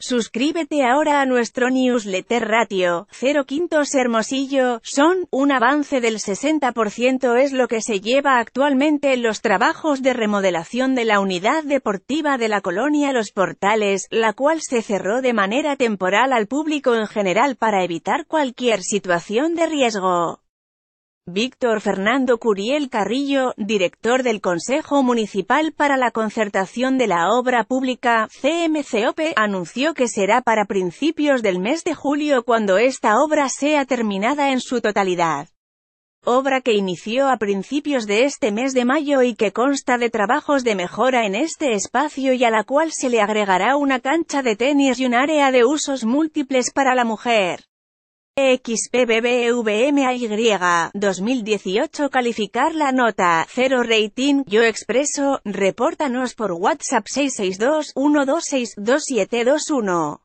Suscríbete ahora a nuestro newsletter ratio, 0 quintos Hermosillo, son, un avance del 60% es lo que se lleva actualmente en los trabajos de remodelación de la unidad deportiva de la colonia Los Portales, la cual se cerró de manera temporal al público en general para evitar cualquier situación de riesgo. Víctor Fernando Curiel Carrillo, director del Consejo Municipal para la Concertación de la Obra Pública, CMCOP, anunció que será para principios del mes de julio cuando esta obra sea terminada en su totalidad. Obra que inició a principios de este mes de mayo y que consta de trabajos de mejora en este espacio y a la cual se le agregará una cancha de tenis y un área de usos múltiples para la mujer. XPBBVMAY 2018 calificar la nota 0 rating yo expreso repórtanos por WhatsApp 662 126